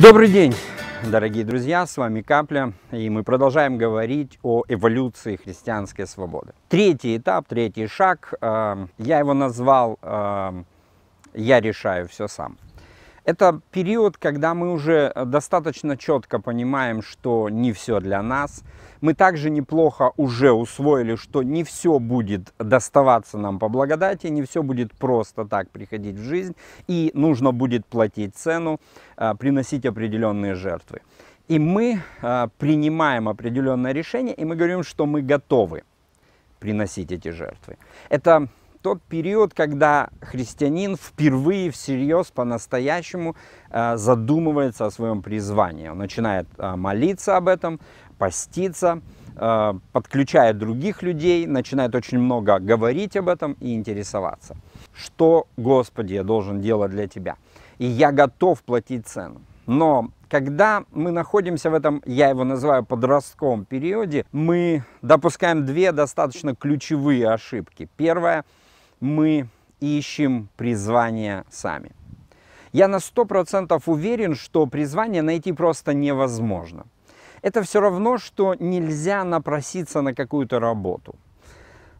Добрый день, дорогие друзья, с вами Капля, и мы продолжаем говорить о эволюции христианской свободы. Третий этап, третий шаг, э, я его назвал э, «Я решаю все сам». Это период, когда мы уже э, достаточно четко понимаем, что не все для нас. Мы также неплохо уже усвоили, что не все будет доставаться нам по благодати, не все будет просто так приходить в жизнь, и нужно будет платить цену, э, приносить определенные жертвы. И мы э, принимаем определенное решение, и мы говорим, что мы готовы приносить эти жертвы. Это тот период, когда христианин впервые всерьез, по-настоящему э, задумывается о своем призвании. Он начинает э, молиться об этом, поститься, э, подключает других людей, начинает очень много говорить об этом и интересоваться. Что, Господи, я должен делать для Тебя? И я готов платить цену. Но когда мы находимся в этом, я его называю подростковом периоде, мы допускаем две достаточно ключевые ошибки. Первое – мы ищем призвание сами. Я на 100% уверен, что призвание найти просто невозможно. Это все равно, что нельзя напроситься на какую-то работу.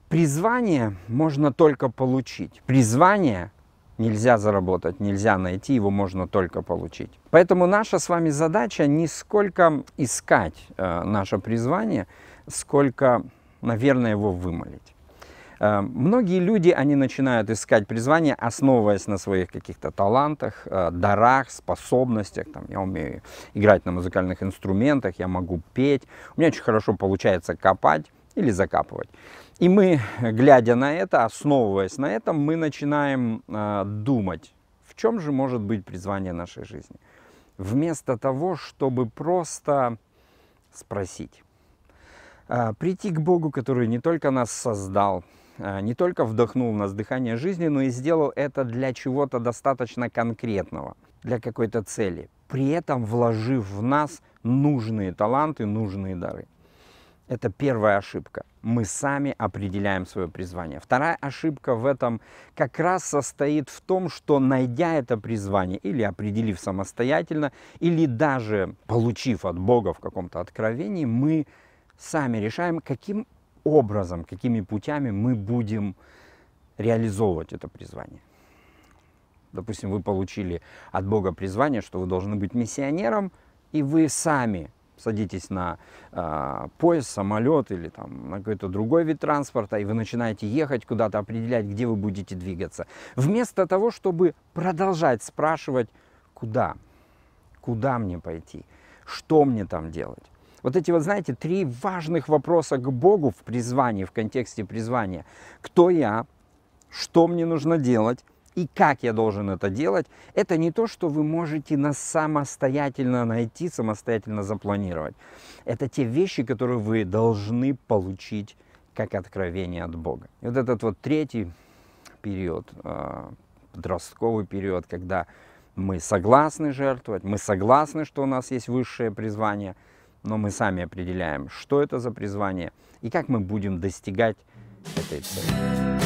Призвание можно только получить. Призвание нельзя заработать, нельзя найти, его можно только получить. Поэтому наша с вами задача не сколько искать э, наше призвание, сколько, наверное, его вымолить. Эм, многие люди, они начинают искать призвание, основываясь на своих каких-то талантах, э, дарах, способностях. Там, я умею играть на музыкальных инструментах, я могу петь. У меня очень хорошо получается копать или закапывать. И мы, глядя на это, основываясь на этом, мы начинаем э, думать, в чем же может быть призвание нашей жизни. Вместо того, чтобы просто спросить. Э, прийти к Богу, который не только нас создал, а, не только вдохнул в нас дыхание жизни, но и сделал это для чего-то достаточно конкретного, для какой-то цели, при этом вложив в нас нужные таланты, нужные дары. Это первая ошибка. Мы сами определяем свое призвание. Вторая ошибка в этом как раз состоит в том, что найдя это призвание или определив самостоятельно, или даже получив от Бога в каком-то откровении, мы сами решаем, каким образом, какими путями мы будем реализовывать это призвание. Допустим, вы получили от Бога призвание, что вы должны быть миссионером, и вы сами садитесь на э, поезд, самолет или там, на какой-то другой вид транспорта, и вы начинаете ехать куда-то, определять, где вы будете двигаться. Вместо того, чтобы продолжать спрашивать, куда, куда мне пойти, что мне там делать. Вот эти вот, знаете, три важных вопроса к Богу в призвании, в контексте призвания. Кто я, что мне нужно делать и как я должен это делать, это не то, что вы можете на самостоятельно найти, самостоятельно запланировать. Это те вещи, которые вы должны получить как откровение от Бога. И вот этот вот третий период, а, подростковый период, когда мы согласны жертвовать, мы согласны, что у нас есть высшее призвание – но мы сами определяем, что это за призвание и как мы будем достигать этой цели.